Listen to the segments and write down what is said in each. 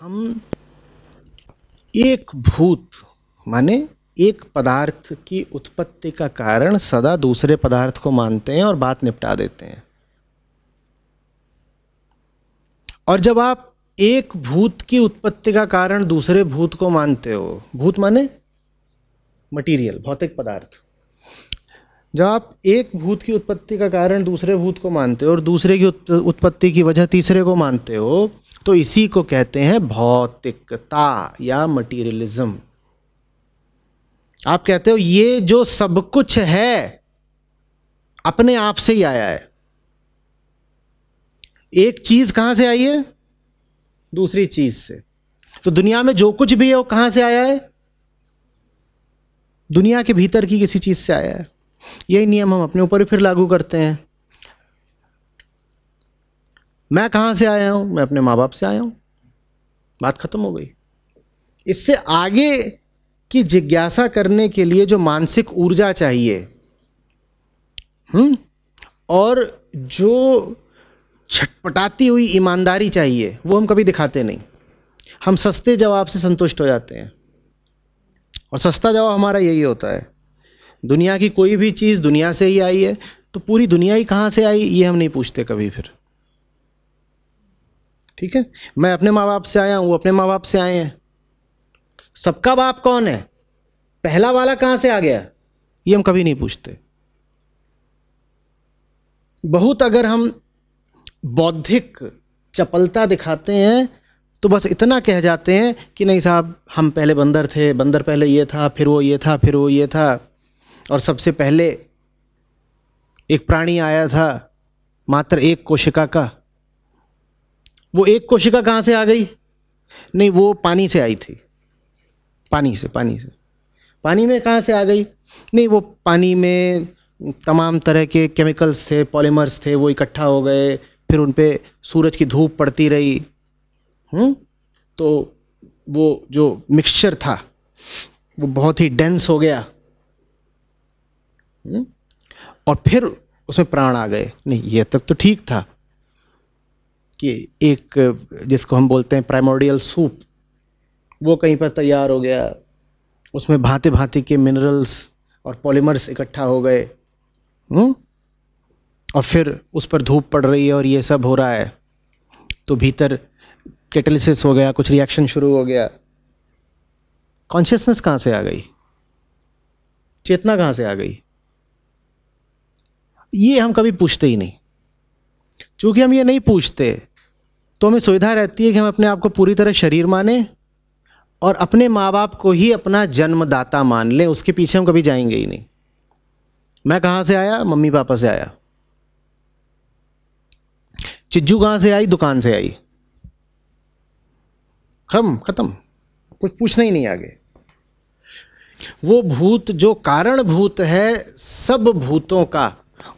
हम एक भूत माने एक पदार्थ की उत्पत्ति का कारण सदा दूसरे पदार्थ को मानते हैं और बात निपटा देते हैं और जब आप एक भूत की उत्पत्ति का कारण दूसरे भूत को मानते हो भूत माने मटेरियल भौतिक पदार्थ जब आप एक भूत की उत्पत्ति का कारण दूसरे भूत को मानते हो और दूसरे की उत्पत्ति की वजह तीसरे को मानते हो तो इसी को कहते हैं भौतिकता या मटीरियलिज्म आप कहते हो ये जो सब कुछ है अपने आप से ही आया है एक चीज कहां से आई है दूसरी चीज से तो दुनिया में जो कुछ भी है वो कहां से आया है दुनिया के भीतर की किसी चीज से आया है यही नियम हम अपने ऊपर भी फिर लागू करते हैं मैं कहाँ से आया हूँ मैं अपने माँ बाप से आया हूँ बात खत्म हो गई इससे आगे की जिज्ञासा करने के लिए जो मानसिक ऊर्जा चाहिए हम्म और जो छटपटाती हुई ईमानदारी चाहिए वो हम कभी दिखाते नहीं हम सस्ते जवाब से संतुष्ट हो जाते हैं और सस्ता जवाब हमारा यही होता है दुनिया की कोई भी चीज़ दुनिया से ही आई है तो पूरी दुनिया ही कहाँ से आई ये हम नहीं पूछते कभी फिर ठीक है मैं अपने माँ बाप से आया हूँ वो अपने माँ बाप से आए हैं सबका बाप कौन है पहला वाला कहाँ से आ गया ये हम कभी नहीं पूछते बहुत अगर हम बौद्धिक चपलता दिखाते हैं तो बस इतना कह जाते हैं कि नहीं साहब हम पहले बंदर थे बंदर पहले ये था फिर वो ये था फिर वो ये था और सबसे पहले एक प्राणी आया था मात्र एक कोशिका का वो एक कोशिका कहाँ से आ गई नहीं वो पानी से आई थी पानी से पानी से पानी में कहाँ से आ गई नहीं वो पानी में तमाम तरह के केमिकल्स थे पॉलीमर्स थे वो इकट्ठा हो गए फिर उन पर सूरज की धूप पड़ती रही हुँ? हम्म? तो वो जो मिक्सचर था वो बहुत ही डेंस हो गया हुँ? हम्म? और फिर उसमें प्राण आ गए नहीं ये तक तो ठीक था कि एक जिसको हम बोलते हैं प्राइमोडियल सूप वो कहीं पर तैयार हो गया उसमें भांति भांति के मिनरल्स और पॉलीमर्स इकट्ठा हो गए हुँ? हम्म? और फिर उस पर धूप पड़ रही है और ये सब हो रहा है तो भीतर कैटलिसिस हो गया कुछ रिएक्शन शुरू हो गया कॉन्शियसनेस कहाँ से आ गई चेतना कहाँ से आ गई ये हम कभी पूछते ही नहीं क्योंकि हम ये नहीं पूछते तो हमें सुविधा रहती है कि हम अपने आप को पूरी तरह शरीर माने और अपने माँ बाप को ही अपना जन्मदाता मान लें उसके पीछे हम कभी जाएंगे ही नहीं मैं कहाँ से आया मम्मी पापा से आया चिज्जू कहाँ से आई दुकान से आई खम खत्म कुछ पूछना ही नहीं आगे वो भूत जो कारण भूत है सब भूतों का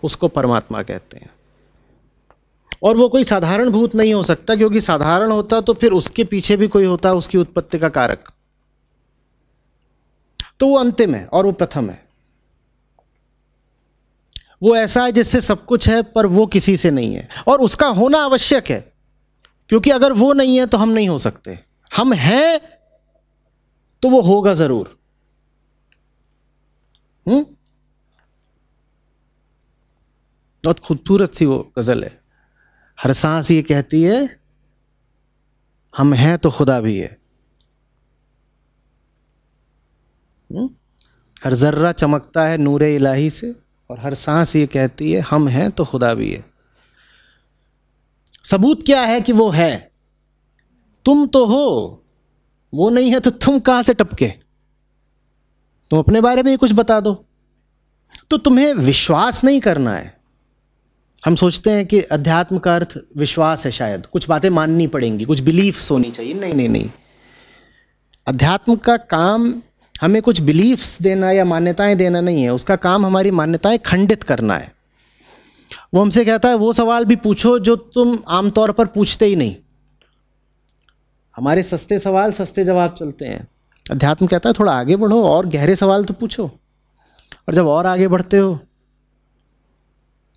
उसको परमात्मा कहते हैं और वो कोई साधारण भूत नहीं हो सकता क्योंकि साधारण होता तो फिर उसके पीछे भी कोई होता उसकी उत्पत्ति का कारक तो वो अंतिम है और वो प्रथम है वो ऐसा है जिससे सब कुछ है पर वो किसी से नहीं है और उसका होना आवश्यक है क्योंकि अगर वो नहीं है तो हम नहीं हो सकते हम हैं तो वो होगा जरूर हम्म बहुत खूबसूरत सी वो गजल है हर सांस ये कहती है हम हैं तो खुदा भी है हम्म? हर जर्रा चमकता है नूर इलाही से और हर सांस ये कहती है हम हैं तो खुदा भी है सबूत क्या है कि वो है तुम तो हो वो नहीं है तो तुम कहां से टपके तुम अपने बारे में ही कुछ बता दो तो तुम्हें विश्वास नहीं करना है हम सोचते हैं कि अध्यात्म का अर्थ विश्वास है शायद कुछ बातें माननी पड़ेंगी कुछ बिलीफ्स होनी चाहिए नहीं नहीं नहीं अध्यात्म का काम हमें कुछ बिलीफ्स देना या मान्यताएं देना नहीं है उसका काम हमारी मान्यताएं खंडित करना है वो हमसे कहता है वो सवाल भी पूछो जो तुम आमतौर पर पूछते ही नहीं हमारे सस्ते सवाल सस्ते जवाब चलते हैं अध्यात्म कहता है थोड़ा आगे बढ़ो और गहरे सवाल तो पूछो और जब और आगे बढ़ते हो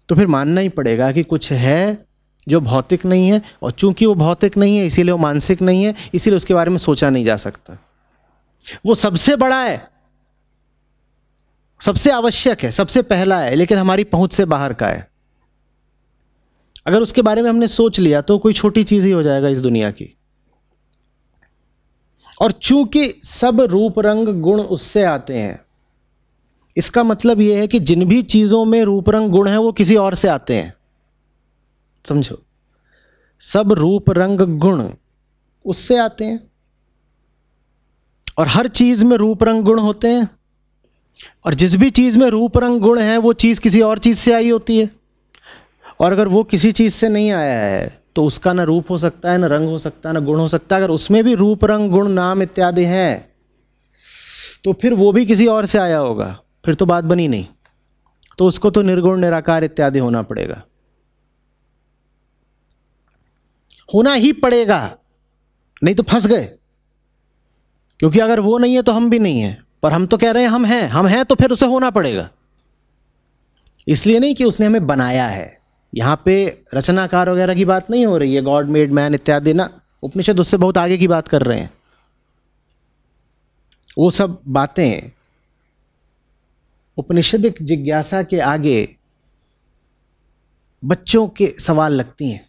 तो फिर मानना ही पड़ेगा कि कुछ है जो भौतिक नहीं है और चूंकि वो भौतिक नहीं है इसीलिए वो मानसिक नहीं है इसीलिए उसके बारे में सोचा नहीं जा सकता वो सबसे बड़ा है सबसे आवश्यक है सबसे पहला है लेकिन हमारी पहुंच से बाहर का है अगर उसके बारे में हमने सोच लिया तो कोई छोटी चीज ही हो जाएगा इस दुनिया की और चूंकि सब रूप रंग गुण उससे आते हैं इसका मतलब यह है कि जिन भी चीज़ों में रूप रंग गुण है वो किसी और से आते हैं समझो सब रूप रंग गुण उससे आते हैं और हर चीज़ में रूप रंग गुण होते हैं और जिस भी चीज़ में रूप रंग गुण है वो चीज़ किसी और चीज़ से आई होती है और अगर वो किसी चीज़ से नहीं आया है तो उसका ना रूप हो सकता है ना रंग हो सकता है ना गुण हो सकता है अगर उसमें भी रूप रंग गुण नाम इत्यादि हैं तो फिर वो भी किसी और से आया होगा फिर तो बात बनी नहीं तो उसको तो निर्गुण निराकार इत्यादि होना पड़ेगा होना ही पड़ेगा नहीं तो फंस गए क्योंकि अगर वो नहीं है तो हम भी नहीं है पर हम तो कह रहे हैं हम हैं हम हैं तो फिर उसे होना पड़ेगा इसलिए नहीं कि उसने हमें बनाया है यहां पे रचनाकार वगैरह की बात नहीं हो रही है गॉड मेड मैन इत्यादि ना उपनिषद उससे बहुत आगे की बात कर रहे हैं वो सब बातें उपनिषदिक जिज्ञासा के आगे बच्चों के सवाल लगती हैं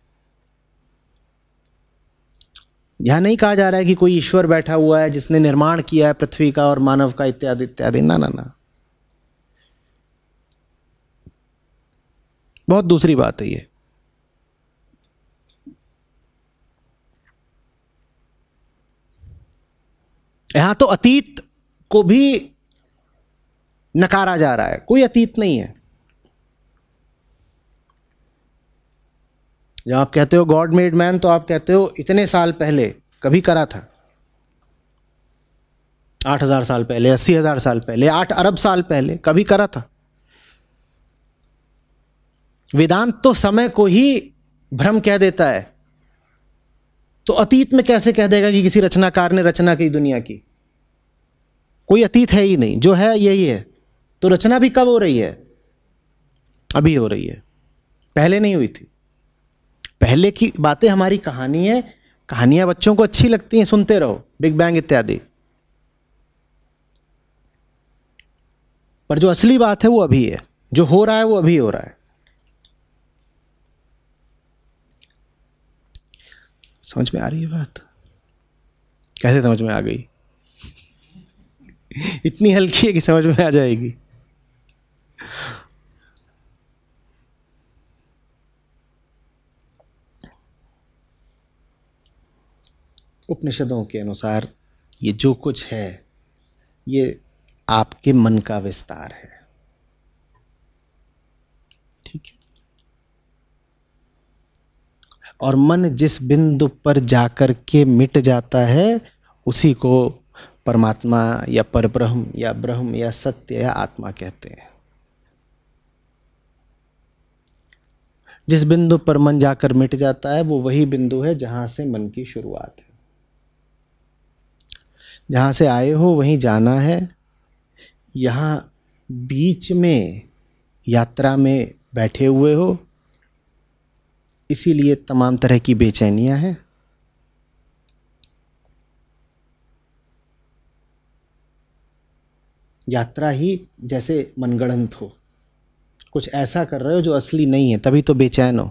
यह नहीं कहा जा रहा है कि कोई ईश्वर बैठा हुआ है जिसने निर्माण किया है पृथ्वी का और मानव का इत्यादि इत्यादि ना ना ना बहुत दूसरी बात है ये यहां तो अतीत को भी नकारा जा रहा है कोई अतीत नहीं है जब आप कहते हो गॉड मेड मैन तो आप कहते हो इतने साल पहले कभी करा था आठ हज़ार साल पहले अस्सी हज़ार साल पहले आठ अरब साल पहले कभी करा था वेदांत तो समय को ही भ्रम कह देता है तो अतीत में कैसे कह देगा कि किसी रचनाकार ने रचना की दुनिया की कोई अतीत है ही नहीं जो है यही है तो रचना भी कब हो रही है अभी हो रही है पहले नहीं हुई थी पहले की बातें हमारी कहानी है कहानियां बच्चों को अच्छी लगती हैं सुनते रहो बिग बैंग इत्यादि पर जो असली बात है वो अभी है जो हो रहा है वो अभी हो रहा है समझ में आ रही है बात कैसे समझ में आ गई इतनी हल्की है कि समझ में आ जाएगी उपनिषदों के अनुसार ये जो कुछ है ये आपके मन का विस्तार है ठीक है और मन जिस बिंदु पर जाकर के मिट जाता है उसी को परमात्मा या परब्रह्म या ब्रह्म या सत्य या आत्मा कहते हैं जिस बिंदु पर मन जाकर मिट जाता है वो वही बिंदु है जहाँ से मन की शुरुआत है जहाँ से आए हो वहीं जाना है यहाँ बीच में यात्रा में बैठे हुए हो इसीलिए तमाम तरह की बेचैनियाँ हैं यात्रा ही जैसे मनगढ़ंत हो कुछ ऐसा कर रहे हो जो असली नहीं है तभी तो बेचैन हो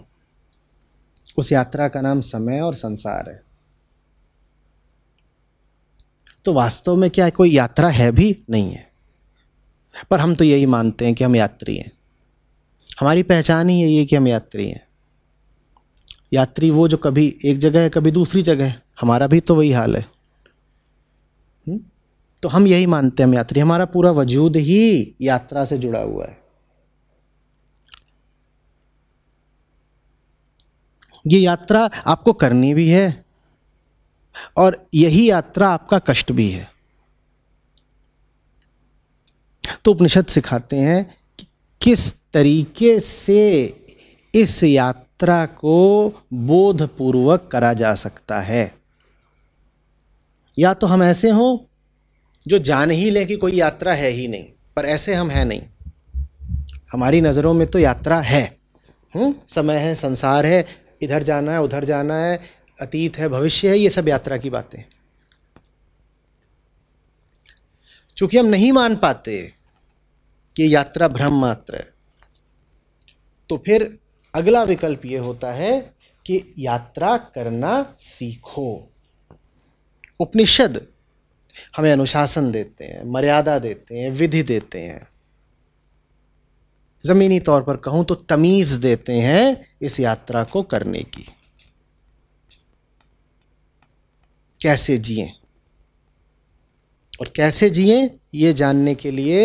उस यात्रा का नाम समय और संसार है तो वास्तव में क्या है? कोई यात्रा है भी नहीं है पर हम तो यही मानते हैं कि हम यात्री हैं हमारी पहचान ही यही है कि हम यात्री हैं यात्री वो जो कभी एक जगह है कभी दूसरी जगह है हमारा भी तो वही हाल है हम्म? तो हम यही मानते हैं हम यात्री हमारा पूरा वजूद ही यात्रा से जुड़ा हुआ है ये यात्रा आपको करनी भी है और यही यात्रा आपका कष्ट भी है तो उपनिषद सिखाते हैं कि किस तरीके से इस यात्रा को बोधपूर्वक करा जा सकता है या तो हम ऐसे हों जो जान ही लें कि कोई यात्रा है ही नहीं पर ऐसे हम हैं नहीं हमारी नज़रों में तो यात्रा है हुँ? हम्म, समय है संसार है इधर जाना है उधर जाना है अतीत है भविष्य है ये सब यात्रा की बातें चूंकि हम नहीं मान पाते कि यात्रा भ्रम मात्र है तो फिर अगला विकल्प ये होता है कि यात्रा करना सीखो उपनिषद हमें अनुशासन देते हैं मर्यादा देते हैं विधि देते हैं ज़मीनी तौर पर कहूँ तो तमीज़ देते हैं इस यात्रा को करने की कैसे जिए और कैसे जिए ये जानने के लिए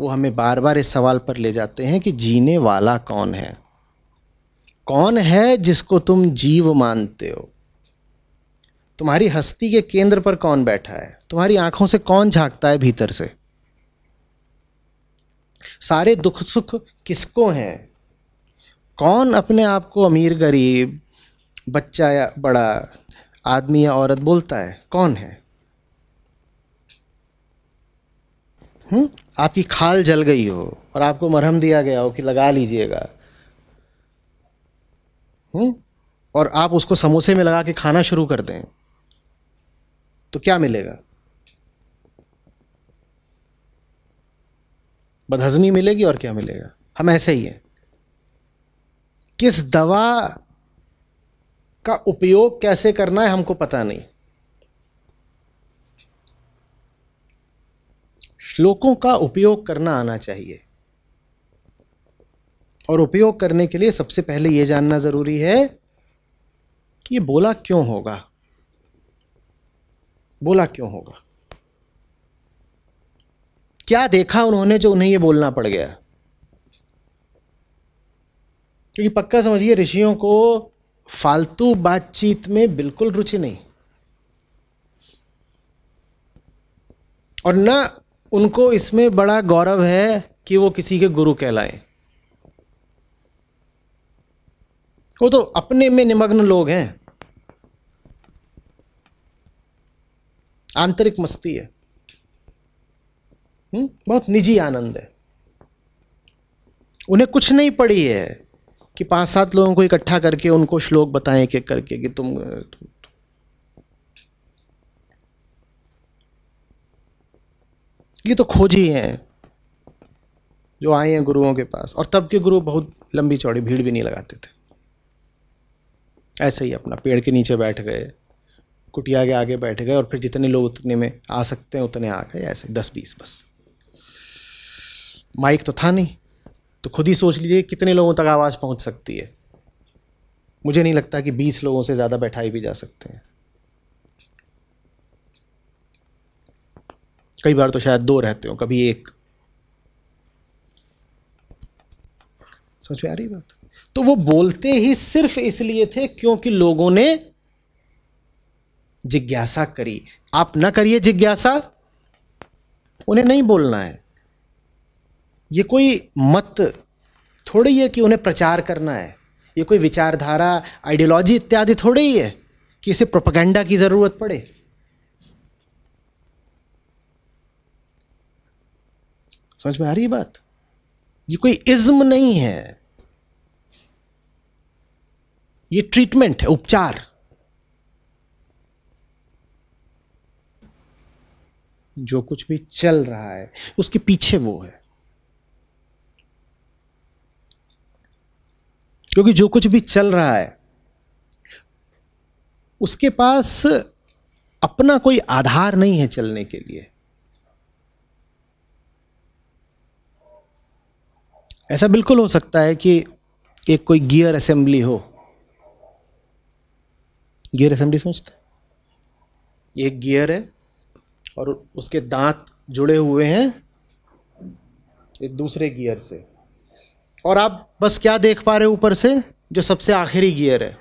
वो हमें बार बार इस सवाल पर ले जाते हैं कि जीने वाला कौन है कौन है जिसको तुम जीव मानते हो तुम्हारी हस्ती के केंद्र पर कौन बैठा है तुम्हारी आंखों से कौन झांकता है भीतर से सारे दुख सुख किसको हैं कौन अपने आप को अमीर गरीब बच्चा या बड़ा आदमी या औरत बोलता है कौन है हुँ? आपकी खाल जल गई हो और आपको मरहम दिया गया हो कि लगा लीजिएगा और आप उसको समोसे में लगा के खाना शुरू कर दें तो क्या मिलेगा बदहजमी मिलेगी और क्या मिलेगा हम ऐसे ही हैं किस दवा का उपयोग कैसे करना है हमको पता नहीं श्लोकों का उपयोग करना आना चाहिए और उपयोग करने के लिए सबसे पहले यह जानना ज़रूरी है कि ये बोला क्यों होगा बोला क्यों होगा क्या देखा उन्होंने जो उन्हें ये बोलना पड़ गया क्योंकि पक्का समझिए ऋषियों को फालतू बातचीत में बिल्कुल रुचि नहीं और ना उनको इसमें बड़ा गौरव है कि वो किसी के गुरु कहलाए वो तो अपने में निमग्न लोग हैं आंतरिक मस्ती है हुँ? हम्म? बहुत निजी आनंद है उन्हें कुछ नहीं पड़ी है कि पांच सात लोगों को इकट्ठा करके उनको श्लोक बताएं एक करके कि तुम, तुम ये तो खोजी हैं जो आए हैं गुरुओं के पास और तब के गुरु बहुत लंबी चौड़ी भीड़ भी नहीं लगाते थे ऐसे ही अपना पेड़ के नीचे बैठ गए कुटिया के आगे बैठ गए और फिर जितने लोग उतने में आ सकते हैं उतने आ गए ऐसे दस बीस बस माइक तो था नहीं तो खुद ही सोच लीजिए कितने लोगों तक आवाज़ पहुंच सकती है मुझे नहीं लगता कि 20 लोगों से ज़्यादा बैठाए भी जा सकते हैं कई बार तो शायद दो रहते हो कभी एक समझ में आ रही बात तो वो बोलते ही सिर्फ इसलिए थे क्योंकि लोगों ने जिज्ञासा करी आप ना करिए जिज्ञासा उन्हें नहीं बोलना है ये कोई मत थोड़ी है कि उन्हें प्रचार करना है ये कोई विचारधारा आइडियोलॉजी इत्यादि थोड़ी ही है कि इसे प्रोपगेंडा की ज़रूरत पड़े समझ में आ रही बात ये कोई इज्म नहीं है ये ट्रीटमेंट है उपचार जो कुछ भी चल रहा है उसके पीछे वो है क्योंकि जो कुछ भी चल रहा है उसके पास अपना कोई आधार नहीं है चलने के लिए ऐसा बिल्कुल हो सकता है कि एक कोई गियर असेंबली हो गियर असेंबली समझते हैं एक गियर है और उसके दांत जुड़े हुए हैं एक दूसरे गियर से और आप बस क्या देख पा रहे हो ऊपर से जो सबसे आखिरी गियर है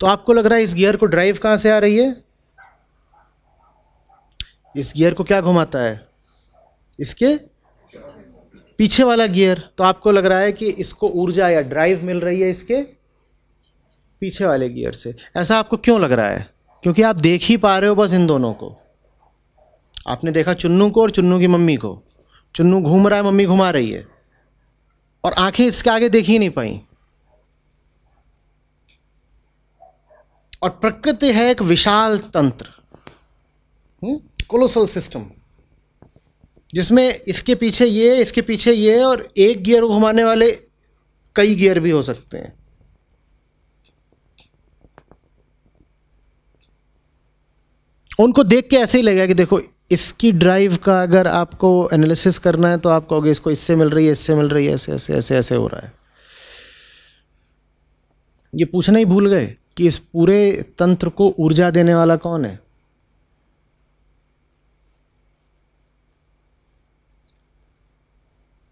तो आपको लग रहा है इस गियर को ड्राइव कहाँ से आ रही है इस गियर को क्या घुमाता है इसके पीछे वाला गियर तो आपको लग रहा है कि इसको ऊर्जा या ड्राइव मिल रही है इसके पीछे वाले गियर से ऐसा आपको क्यों लग रहा है क्योंकि आप देख ही पा रहे हो बस इन दोनों को आपने देखा चुन्नू को और चुन्नू की मम्मी को चुन्नू घूम रहा है मम्मी घुमा रही है और आंखें इसके आगे देख ही नहीं पाई और प्रकृति है एक विशाल तंत्र कोलोसल सिस्टम हम्म, जिसमें इसके पीछे ये इसके पीछे ये और एक गियर घुमाने वाले कई गियर भी हो सकते हैं उनको देख के ऐसे ही लगेगा कि देखो इसकी ड्राइव का अगर आपको एनालिसिस करना है तो आप कहोगे इसको इससे मिल रही है इससे मिल रही है ऐसे ऐसे ऐसे ऐसे हो रहा है ये पूछना ही भूल गए कि इस पूरे तंत्र को ऊर्जा देने वाला कौन है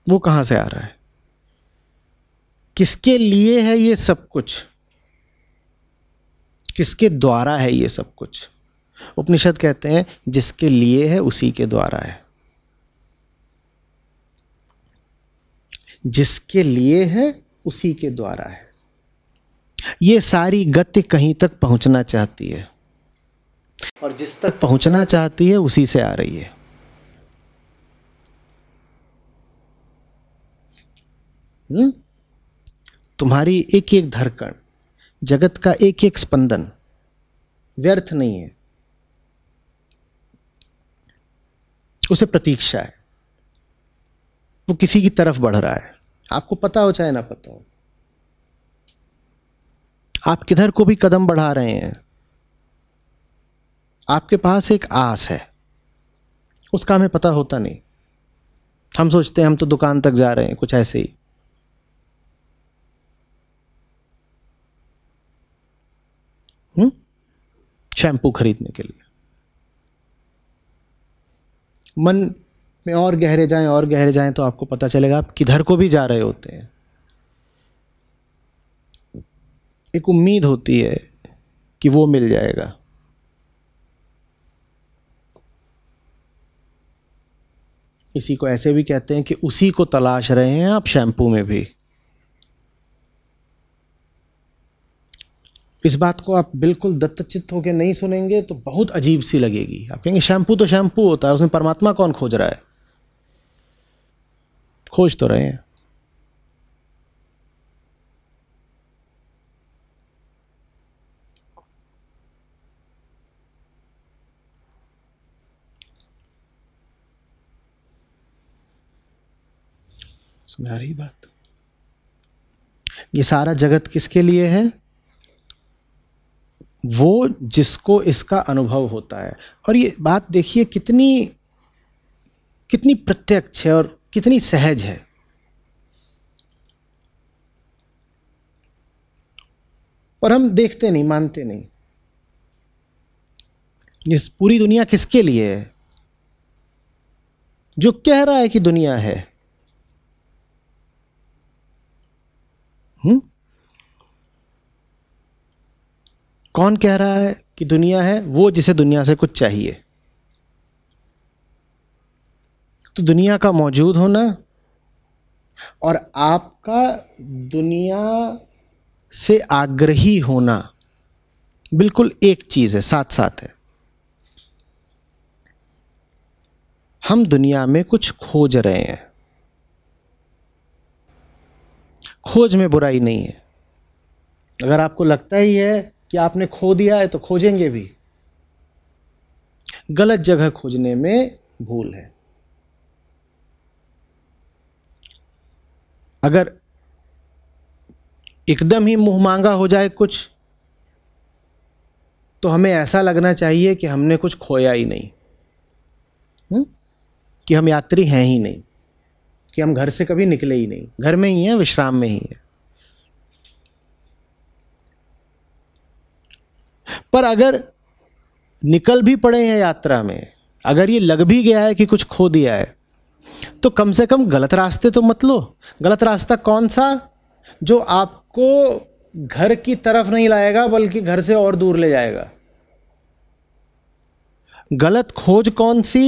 वो कहां से आ रहा है किसके लिए है ये सब कुछ किसके द्वारा है ये सब कुछ उपनिषद कहते हैं जिसके लिए है उसी के द्वारा है जिसके लिए है उसी के द्वारा है ये सारी गति कहीं तक पहुंचना चाहती है और जिस तक पहुंचना चाहती है उसी से आ रही है हुँ? हम्म? तुम्हारी एक एक धड़कन जगत का एक एक स्पंदन व्यर्थ नहीं है उसे प्रतीक्षा है वो किसी की तरफ बढ़ रहा है आपको पता हो चाहे ना पता हो आप किधर को भी कदम बढ़ा रहे हैं आपके पास एक आस है उसका हमें पता होता नहीं हम सोचते हैं हम तो दुकान तक जा रहे हैं कुछ ऐसे ही हम्म? शैम्पू खरीदने के लिए मन में और गहरे जाएं और गहरे जाएं तो आपको पता चलेगा आप किधर को भी जा रहे होते हैं एक उम्मीद होती है कि वो मिल जाएगा इसी को ऐसे भी कहते हैं कि उसी को तलाश रहे हैं आप शैम्पू में भी इस बात को आप बिल्कुल दत्तचित्त होकर नहीं सुनेंगे तो बहुत अजीब सी लगेगी आप कहेंगे शैम्पू तो शैम्पू होता है उसमें परमात्मा कौन खोज रहा है खोज तो रहे हैं रही बात ये सारा जगत किसके लिए है वो जिसको इसका अनुभव होता है और ये बात देखिए कितनी कितनी प्रत्यक्ष है और कितनी सहज है और हम देखते नहीं मानते नहीं इस पूरी दुनिया किसके लिए है जो कह रहा है कि दुनिया है हुँ? कौन कह रहा है कि दुनिया है वो जिसे दुनिया से कुछ चाहिए तो दुनिया का मौजूद होना और आपका दुनिया से आग्रही होना बिल्कुल एक चीज़ है साथ साथ है हम दुनिया में कुछ खोज रहे हैं खोज में बुराई नहीं है अगर आपको लगता ही है कि आपने खो दिया है तो खोजेंगे भी गलत जगह खोजने में भूल है अगर एकदम ही मुंह मांगा हो जाए कुछ तो हमें ऐसा लगना चाहिए कि हमने कुछ खोया ही नहीं हुँ? हम्म? कि हम यात्री हैं ही नहीं कि हम घर से कभी निकले ही नहीं घर में ही हैं विश्राम में ही हैं पर अगर निकल भी पड़े हैं यात्रा में अगर ये लग भी गया है कि कुछ खो दिया है तो कम से कम गलत रास्ते तो मत लो गलत रास्ता कौन सा जो आपको घर की तरफ नहीं लाएगा बल्कि घर से और दूर ले जाएगा गलत खोज कौन सी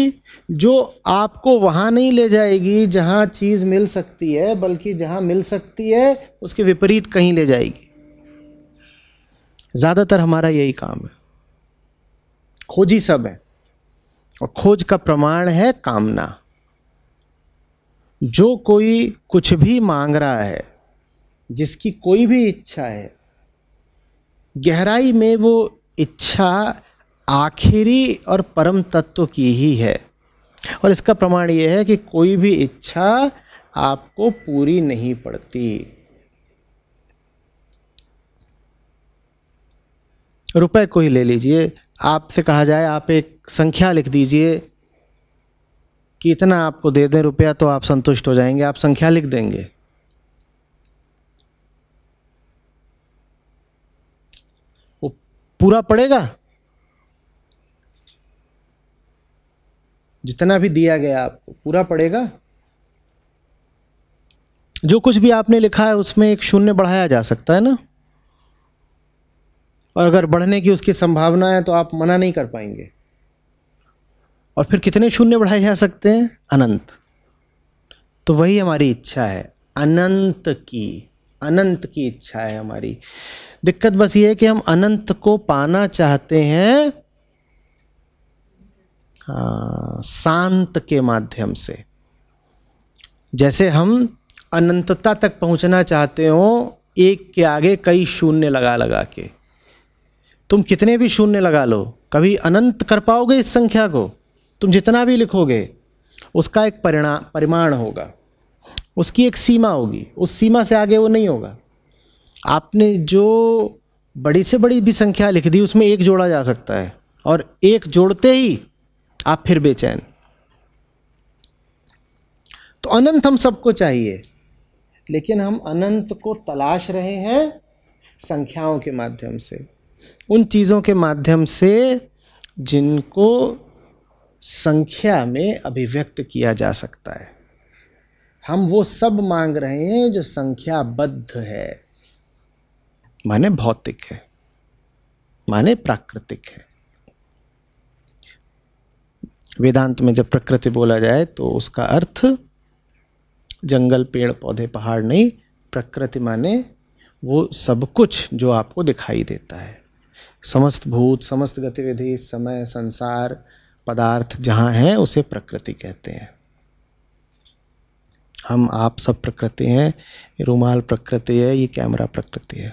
जो आपको वहाँ नहीं ले जाएगी जहाँ चीज़ मिल सकती है बल्कि जहाँ मिल सकती है उसके विपरीत कहीं ले जाएगी ज़्यादातर हमारा यही काम है खोज ही सब है और खोज का प्रमाण है कामना जो कोई कुछ भी मांग रहा है जिसकी कोई भी इच्छा है गहराई में वो इच्छा आखिरी और परम तत्व की ही है और इसका प्रमाण ये है कि कोई भी इच्छा आपको पूरी नहीं पड़ती रुपए को ही ले लीजिए आपसे कहा जाए आप एक संख्या लिख दीजिए कि इतना आपको दे दें रुपया तो आप संतुष्ट हो जाएंगे आप संख्या लिख देंगे वो पूरा पड़ेगा जितना भी दिया गया आपको पूरा पड़ेगा जो कुछ भी आपने लिखा है उसमें एक शून्य बढ़ाया जा सकता है ना और अगर बढ़ने की उसकी संभावना है तो आप मना नहीं कर पाएंगे और फिर कितने शून्य बढ़ाए जा सकते हैं अनंत तो वही हमारी इच्छा है अनंत की अनंत की इच्छा है हमारी दिक्कत बस ये है कि हम अनंत को पाना चाहते हैं आ, हाँ, शांत के माध्यम से जैसे हम अनंतता तक पहुंचना चाहते हो एक के आगे कई शून्य लगा लगा के तुम कितने भी शून्य लगा लो कभी अनंत कर पाओगे इस संख्या को तुम जितना भी लिखोगे उसका एक परिणाम परिमाण होगा उसकी एक सीमा होगी उस सीमा से आगे वो नहीं होगा आपने जो बड़ी से बड़ी भी संख्या लिख दी उसमें एक जोड़ा जा सकता है और एक जोड़ते ही आप फिर बेचैन तो अनंत हम सबको चाहिए लेकिन हम अनंत को तलाश रहे हैं संख्याओं के माध्यम से उन चीज़ों के माध्यम से जिनको संख्या में अभिव्यक्त किया जा सकता है हम वो सब मांग रहे हैं जो संख्याबद्ध है माने भौतिक है माने प्राकृतिक है वेदांत में जब प्रकृति बोला जाए तो उसका अर्थ जंगल पेड़ पौधे पहाड़ नहीं प्रकृति माने वो सब कुछ जो आपको दिखाई देता है समस्त भूत समस्त गतिविधि समय संसार पदार्थ जहाँ हैं उसे प्रकृति कहते हैं हम आप सब प्रकृति हैं रूमाल प्रकृति है ये कैमरा प्रकृति है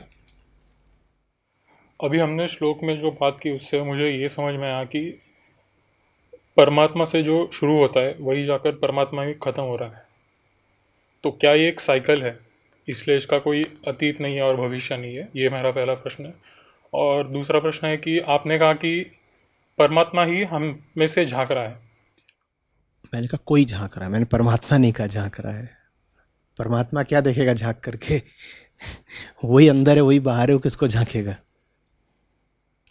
अभी हमने श्लोक में जो बात की उससे मुझे ये समझ में आया कि परमात्मा से जो शुरू होता है वही जाकर परमात्मा ही ख़त्म हो रहा है तो क्या ये एक साइकिल है इसलिए इसका कोई अतीत नहीं है और भविष्य नहीं है ये मेरा पहला प्रश्न है और दूसरा प्रश्न है कि आपने कहा कि परमात्मा ही हम में से झांक रहा है मैंने कहा कोई झाँक रहा है मैंने परमात्मा नहीं कहा झाँक रहा है परमात्मा क्या देखेगा झांक करके वही अंदर है वही बाहर है वो किसको झाँकेगा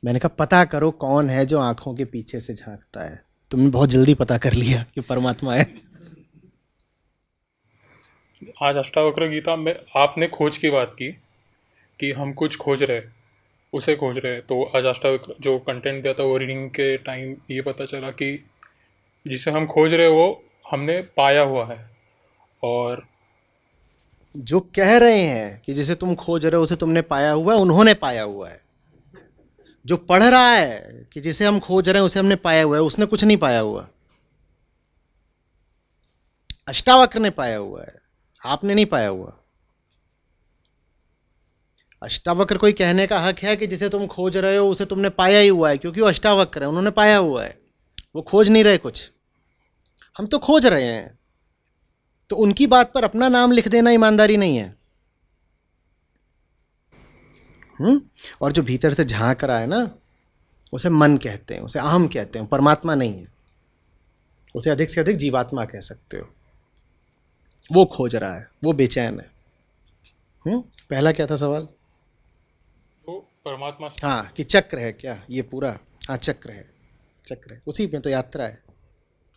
मैंने कहा पता करो कौन है जो आंखों के पीछे से झांकता है तुमने बहुत जल्दी पता कर लिया कि परमात्मा है आज अष्टावक्र गीता में आपने खोज की बात की कि हम कुछ खोज रहे उसे खोज रहे हैं तो आज अष्टावक जो कंटेंट दिया था वो रीडिंग के टाइम ये पता चला कि जिसे हम खोज रहे वो हमने पाया हुआ है और जो कह रहे हैं कि जिसे तुम खोज रहे हो उसे तुमने पाया हुआ है उन्होंने पाया हुआ है जो पढ़ रहा है कि जिसे हम खोज रहे हैं उसे हमने पाया हुआ है उसने कुछ नहीं पाया हुआ अष्टावक्र ने पाया हुआ है आपने नहीं पाया हुआ अष्टावक्र कोई कहने का हक है कि जिसे तुम खोज रहे हो उसे तुमने पाया ही हुआ है क्योंकि वो अष्टावक्र है उन्होंने पाया हुआ है वो खोज नहीं रहे कुछ हम तो खोज रहे हैं तो उनकी बात पर अपना नाम लिख देना ईमानदारी नहीं है हुँ? हम्म? और जो भीतर से झांक रहा है ना उसे मन कहते हैं उसे अहम कहते हैं परमात्मा नहीं है उसे अधिक से अधिक जीवात्मा कह सकते हो वो खोज रहा है वो बेचैन है हुँ? हम्म? पहला क्या था सवाल परमात्मा हाँ कि चक्र है क्या ये पूरा हाँ चक्र है चक्र है उसी में तो यात्रा है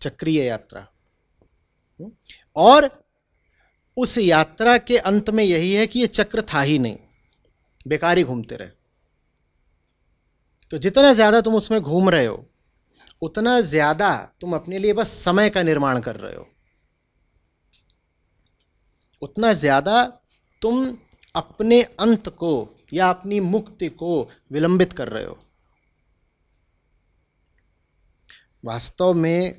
चक्रीय यात्रा हम्म? और उस यात्रा के अंत में यही है कि ये चक्र था ही नहीं बेकार ही घूमते रहे तो जितना ज़्यादा तुम उसमें घूम रहे हो उतना ज़्यादा तुम अपने लिए बस समय का निर्माण कर रहे हो उतना ज़्यादा तुम अपने अंत को या अपनी मुक्ति को विलंबित कर रहे हो वास्तव में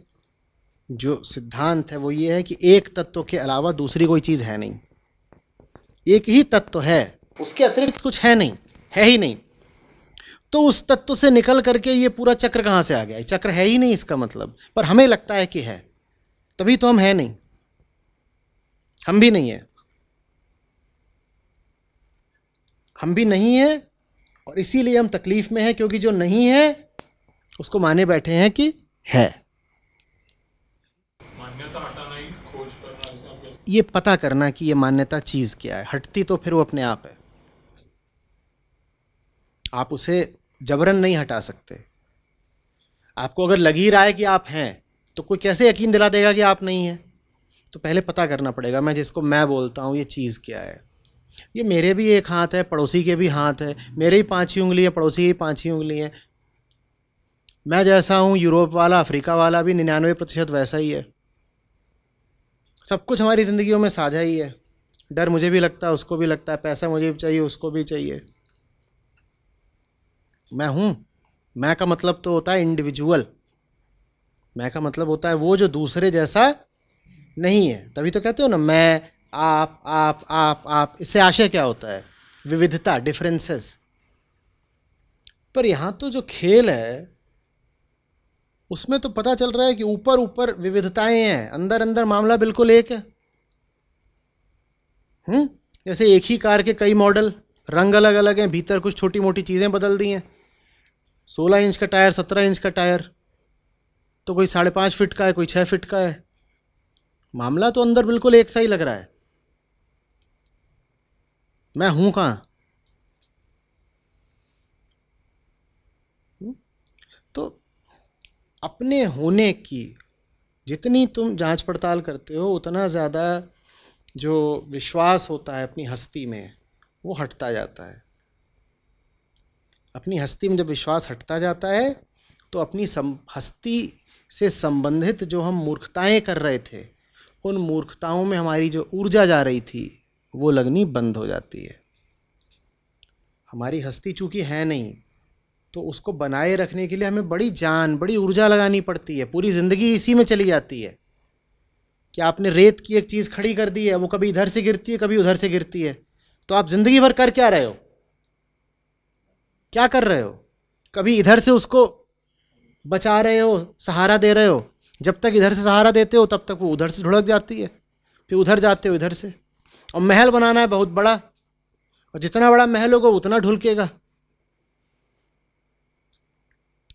जो सिद्धांत है वो ये है कि एक तत्व के अलावा दूसरी कोई चीज़ है नहीं एक ही तत्व है उसके अतिरिक्त कुछ है नहीं है ही नहीं तो उस तत्व से निकल करके ये पूरा चक्र कहाँ से आ गया चक्र है ही नहीं इसका मतलब पर हमें लगता है कि है तभी तो हम है नहीं हम भी नहीं है हम भी नहीं हैं और इसीलिए हम तकलीफ़ में हैं क्योंकि जो नहीं है उसको माने बैठे हैं कि है ये पता करना कि ये मान्यता चीज़ क्या है हटती तो फिर वो अपने आप है आप उसे जबरन नहीं हटा सकते आपको अगर लग ही रहा है कि आप हैं तो कोई कैसे यकीन दिला देगा कि आप नहीं हैं तो पहले पता करना पड़ेगा मैं जिसको मैं बोलता हूँ ये चीज़ क्या है ये मेरे भी एक हाथ है पड़ोसी के भी हाथ है मेरे ही पाँच ही उंगली है पड़ोसी की पाँच ही उंगली है मैं जैसा हूँ यूरोप वाला अफ्रीका वाला भी निन्यानवे प्रतिशत वैसा ही है सब कुछ हमारी ज़िंदगी में साझा ही है डर मुझे भी लगता है उसको भी लगता है पैसा मुझे भी चाहिए उसको भी चाहिए मैं हूँ मैं का मतलब तो होता है इंडिविजुअल मैं का मतलब होता है वो जो दूसरे जैसा नहीं है तभी तो कहते हो ना मैं आप आप आप आप इससे आशय क्या होता है विविधता डिफरेंसेस पर यहाँ तो जो खेल है उसमें तो पता चल रहा है कि ऊपर ऊपर विविधताएं हैं अंदर अंदर मामला बिल्कुल एक है हुँ? हम्म? जैसे एक ही कार के कई मॉडल रंग अलग अलग हैं भीतर कुछ छोटी मोटी चीज़ें बदल दी हैं सोलह इंच का टायर सत्रह इंच का टायर तो कोई साढ़े पाँच फिट का है कोई छः फिट का है मामला तो अंदर बिल्कुल एक सा ही लग रहा है मैं हूं कहा हम्म? तो अपने होने की जितनी तुम जांच पड़ताल करते हो उतना ज़्यादा जो विश्वास होता है अपनी हस्ती में वो हटता जाता है अपनी हस्ती में जब विश्वास हटता जाता है तो अपनी सम हस्ती से संबंधित जो हम मूर्खताएं कर रहे थे उन मूर्खताओं में हमारी जो ऊर्जा जा रही थी वो लगनी बंद हो जाती है हमारी हस्ती चूंकि है नहीं तो उसको बनाए रखने के लिए हमें बड़ी जान बड़ी ऊर्जा लगानी पड़ती है पूरी ज़िंदगी इसी में चली जाती है कि आपने रेत की एक चीज़ खड़ी कर दी है वो कभी इधर से गिरती है कभी उधर से गिरती है तो आप ज़िंदगी भर कर क्या रहे हो क्या कर रहे हो कभी इधर से उसको बचा रहे हो सहारा दे रहे हो जब तक इधर से सहारा देते हो तब तक वो उधर से ढुढ़क जाती है फिर उधर जाते हो इधर से और महल बनाना है बहुत बड़ा और जितना बड़ा महल होगा उतना ढुलकेगा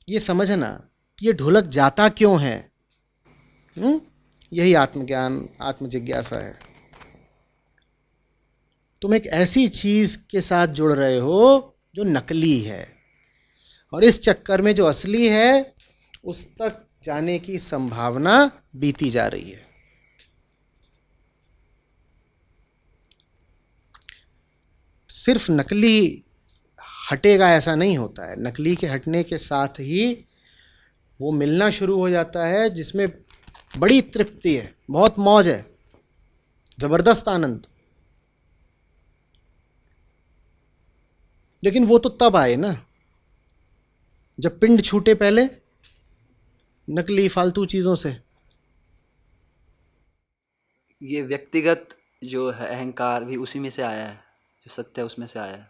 ये समझना कि ये ढुलक जाता क्यों है हुँ? हम्म? यही आत्मज्ञान आत्मजिज्ञासा है तुम एक ऐसी चीज के साथ जुड़ रहे हो जो नकली है और इस चक्कर में जो असली है उस तक जाने की संभावना बीती जा रही है सिर्फ नकली हटेगा ऐसा नहीं होता है नकली के हटने के साथ ही वो मिलना शुरू हो जाता है जिसमें बड़ी तृप्ति है बहुत मौज है ज़बरदस्त आनंद लेकिन वो तो तब आए ना जब पिंड छूटे पहले नकली फालतू चीज़ों से ये व्यक्तिगत जो है अहंकार भी उसी में से आया है जो सत्य है उसमें से आया है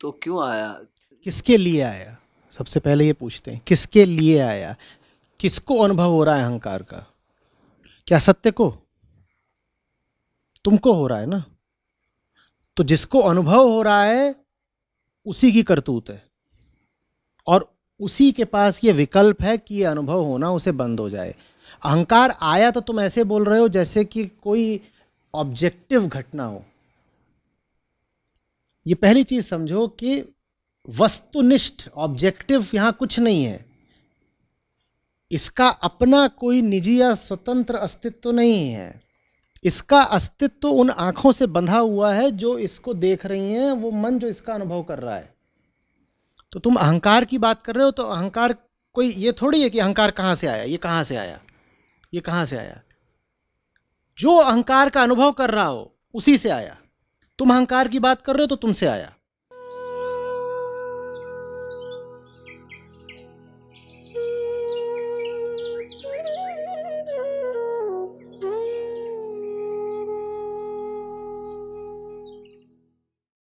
तो क्यों आया किसके लिए आया सबसे पहले ये पूछते हैं किसके लिए आया किसको अनुभव हो रहा है अहंकार का क्या सत्य को तुमको हो रहा है ना तो जिसको अनुभव हो रहा है उसी की करतूत है और उसी के पास ये विकल्प है कि ये अनुभव होना उसे बंद हो जाए अहंकार आया तो तुम ऐसे बोल रहे हो जैसे कि कोई ऑब्जेक्टिव घटना हो ये पहली चीज़ समझो कि वस्तुनिष्ठ ऑब्जेक्टिव यहां कुछ नहीं है इसका अपना कोई निजी या स्वतंत्र अस्तित्व नहीं है इसका अस्तित्व उन आंखों से बंधा हुआ है जो इसको देख रही हैं वो मन जो इसका अनुभव कर रहा है तो तुम अहंकार की बात कर रहे हो तो अहंकार कोई ये थोड़ी है कि अहंकार कहाँ से आया ये कहां से आया ये कहाँ से आया जो अहंकार का अनुभव कर रहा हो उसी से आया तुम अहंकार की बात कर रहे हो तो तुमसे आया